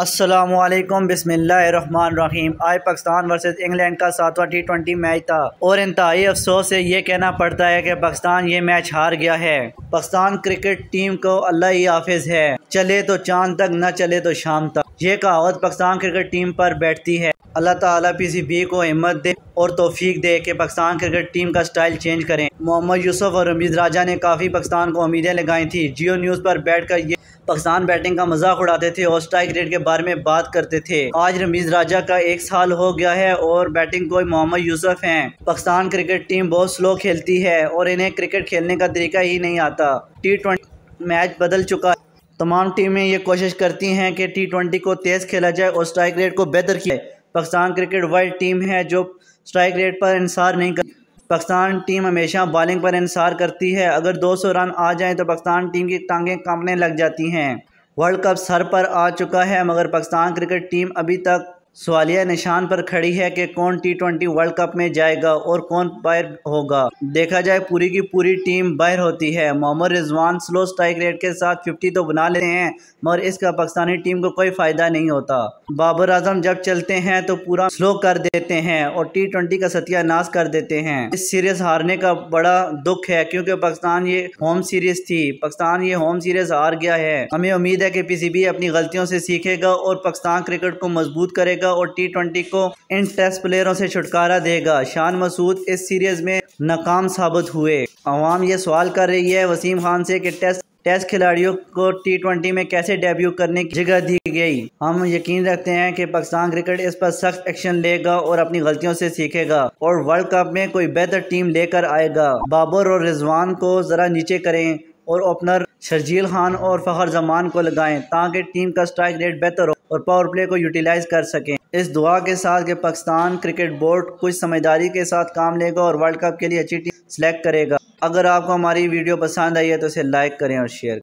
असलम बसमीम आज Pakistan versus England का सातवां टी ट्वेंटी मैच था और इंतहाई अफसोस से ये कहना पड़ता है कि पाकिस्तान ये मैच हार गया है पाकिस्तान क्रिकेट टीम को अल्लाह ही हाफिज है चले तो चांद तक न चले तो शाम तक ये कहावत पाकिस्तान क्रिकेट टीम पर बैठती है अल्लाह ताला बी को हिम्मत दे और तोफीक दे कि पाकिस्तान क्रिकेट टीम का स्टाइल चेंज करें मोहम्मद यूसुफ और रमीज राजा ने काफ़ी पाकिस्तान को उम्मीदें लगाई थी जियो न्यूज़ पर बैठ कर ये पाकिस्तान बैटिंग का मजाक उड़ाते थे और स्ट्राइक रेट के बारे में बात करते थे आज रमीज राजा का एक साल हो गया है और बैटिंग कोई मोहम्मद यूसुफ हैं पाकिस्तान क्रिकेट टीम बहुत स्लो खेलती है और इन्हें क्रिकेट खेलने का तरीका ही नहीं आता टी मैच बदल चुका है तमाम टीमें ये कोशिश करती हैं कि टी ट्वेंटी को तेज़ खेला जाए और स्ट्राइक रेट को बेहतर किया जाए पाकिस्तान क्रिकेट वर्ल्ड टीम है जो स्ट्राइक रेट पर इंसार नहीं कर पाकिस्तान टीम हमेशा बॉलिंग पर इंसार करती है अगर 200 रन आ जाएं तो पाकिस्तान टीम की टांगें कांपने लग जाती हैं वर्ल्ड कप सर पर आ चुका है मगर पाकिस्तान क्रिकेट टीम अभी तक सवालिया निशान पर खड़ी है कि कौन टी ट्वेंटी वर्ल्ड कप में जाएगा और कौन बाहर होगा देखा जाए पूरी की पूरी टीम बाहर होती है Mohammad Rizwan slow strike rate के साथ 50 तो बना लेते हैं मगर इसका पाकिस्तानी टीम को कोई फ़ायदा नहीं होता बाबर आजम जब चलते हैं तो पूरा स्लो कर देते हैं और टी ट्वेंटी का सत्यानाश कर देते हैं इस सीरीज़ हारने का बड़ा दुख है क्योंकि पाकिस्तान ये होम सीरीज़ थी पाकिस्तान ये होम सीरीज़ हार गया है हमें उम्मीद है कि पीसीबी अपनी गलतियों से सीखेगा और पाकिस्तान क्रिकेट को मजबूत करेगा करेगा और टी ट्वेंटी को इन टेस्ट प्लेयरों से छुटकारा देगा शान मसूद इस सीरीज में नाकाम साबित हुए अवाम ये सवाल कर रही है वसीम खान से कि टेस्ट टेस्ट खिलाड़ियों को टी ट्वेंटी में कैसे डेब्यू करने की जगह दी गई हम यकीन रखते हैं कि पाकिस्तान क्रिकेट इस पर सख्त एक्शन लेगा और अपनी गलतियों से सीखेगा और वर्ल्ड कप में कोई बेहतर टीम लेकर आएगा बाबर और रिजवान को ज़रा नीचे करें और ओपनर शर्जील खान और फ़खर जमान को लगाएं ताकि टीम का स्ट्राइक रेट बेहतर हो और पावर प्ले को यूटिलाइज़ कर सकें इस दुआ के साथ के पाकिस्तान क्रिकेट बोर्ड कुछ समझदारी के साथ काम लेगा और वर्ल्ड कप के लिए अच्छी टीम सेलेक्ट करेगा अगर आपको हमारी वीडियो पसंद आई है तो इसे लाइक करें और शेयर